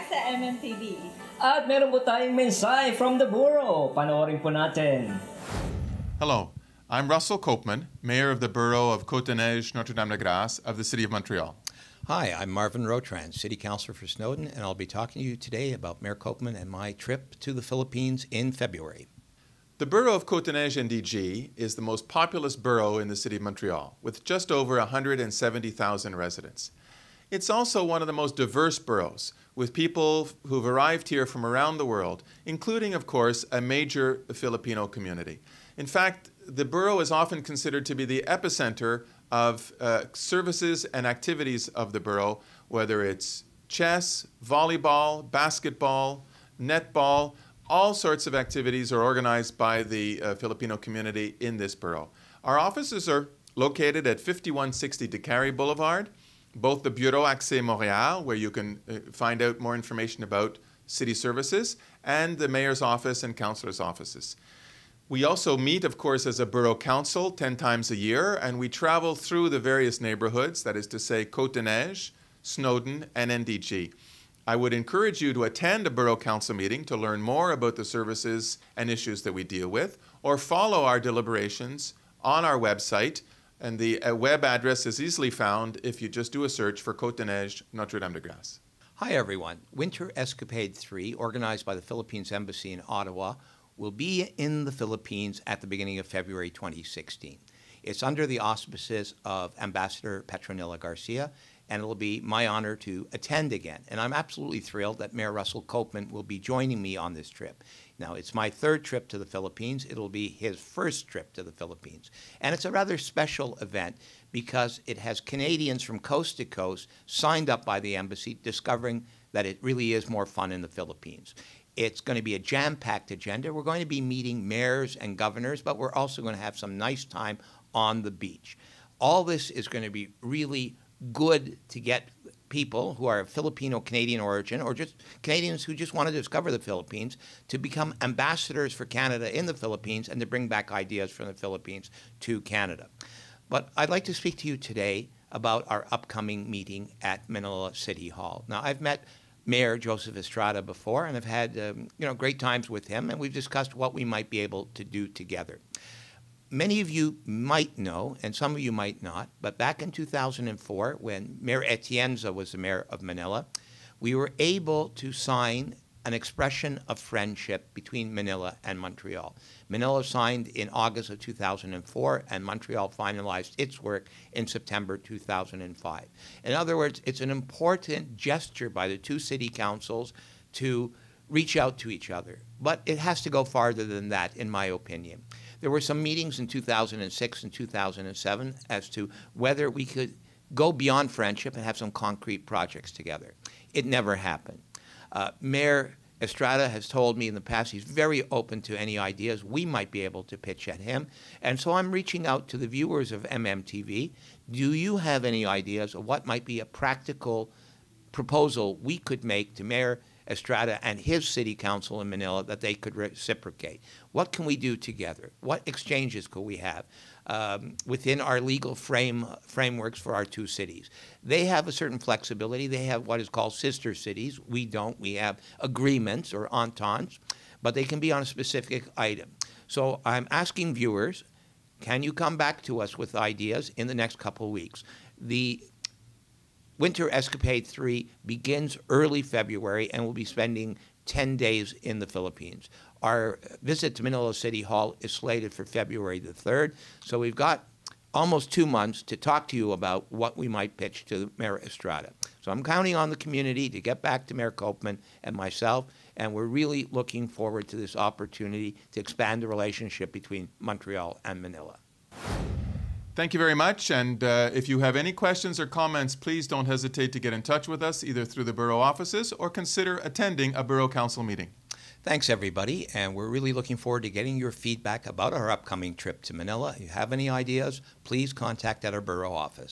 back sa MMTV. At meron po tayong mensahe from the Borough. Panoorin po natin. Hello, I'm Russell Copeman, Mayor of the Borough of Cotoneige, Notre-Dame-de-Grâce of the City of Montreal. Hi, I'm Marvin Rotran, City Councilor for Snowden, and I'll be talking to you today about Mayor Copeman and my trip to the Philippines in February. The borough of Cotoneige and DG is the most populous borough in the city of Montreal, with just over 170,000 residents. It's also one of the most diverse boroughs, with people who've arrived here from around the world, including, of course, a major Filipino community. In fact, the borough is often considered to be the epicenter of uh, services and activities of the borough, whether it's chess, volleyball, basketball, netball, all sorts of activities are organized by the uh, Filipino community in this borough. Our offices are located at 5160 Dakari Boulevard both the Bureau Accès Montréal, where you can uh, find out more information about city services, and the mayor's office and councillors' offices. We also meet, of course, as a borough council 10 times a year, and we travel through the various neighborhoods, that is to say, Côte des Neiges, Snowden, and NDG. I would encourage you to attend a borough council meeting to learn more about the services and issues that we deal with, or follow our deliberations on our website, and the uh, web address is easily found if you just do a search for Côte de Neige, Notre Dame de Grâce. Hi, everyone. Winter Escapade 3, organized by the Philippines Embassy in Ottawa, will be in the Philippines at the beginning of February 2016. It's under the auspices of Ambassador Petronila Garcia and it'll be my honor to attend again. And I'm absolutely thrilled that Mayor Russell Copeman will be joining me on this trip. Now, it's my third trip to the Philippines. It'll be his first trip to the Philippines. And it's a rather special event because it has Canadians from coast to coast signed up by the embassy, discovering that it really is more fun in the Philippines. It's going to be a jam packed agenda. We're going to be meeting mayors and governors, but we're also going to have some nice time on the beach. All this is going to be really, good to get people who are Filipino Canadian origin or just Canadians who just want to discover the Philippines to become ambassadors for Canada in the Philippines and to bring back ideas from the Philippines to Canada. But I'd like to speak to you today about our upcoming meeting at Manila City Hall. Now, I've met Mayor Joseph Estrada before and i have had um, you know great times with him and we've discussed what we might be able to do together many of you might know, and some of you might not, but back in 2004, when Mayor Atienza was the mayor of Manila, we were able to sign an expression of friendship between Manila and Montreal. Manila signed in August of 2004, and Montreal finalized its work in September 2005. In other words, it's an important gesture by the two city councils to reach out to each other. But it has to go farther than that, in my opinion. There were some meetings in 2006 and 2007 as to whether we could go beyond friendship and have some concrete projects together. It never happened. Uh, Mayor Estrada has told me in the past he's very open to any ideas we might be able to pitch at him. And so I'm reaching out to the viewers of MMTV. Do you have any ideas of what might be a practical proposal we could make to Mayor Estrada and his city council in Manila that they could reciprocate. What can we do together? What exchanges could we have? Um, within our legal frame frameworks for our two cities. They have a certain flexibility. They have what is called sister cities. We don't. We have agreements or ententes, but they can be on a specific item. So I'm asking viewers, can you come back to us with ideas in the next couple of weeks? The Winter Escapade 3 begins early February and we'll be spending 10 days in the Philippines. Our visit to Manila City Hall is slated for February the 3rd, so we've got almost two months to talk to you about what we might pitch to Mayor Estrada. So I'm counting on the community to get back to Mayor Copeman and myself, and we're really looking forward to this opportunity to expand the relationship between Montreal and Manila. Thank you very much. And uh, if you have any questions or comments, please don't hesitate to get in touch with us either through the borough offices or consider attending a borough council meeting. Thanks, everybody. And we're really looking forward to getting your feedback about our upcoming trip to Manila. If you have any ideas, please contact at our borough office.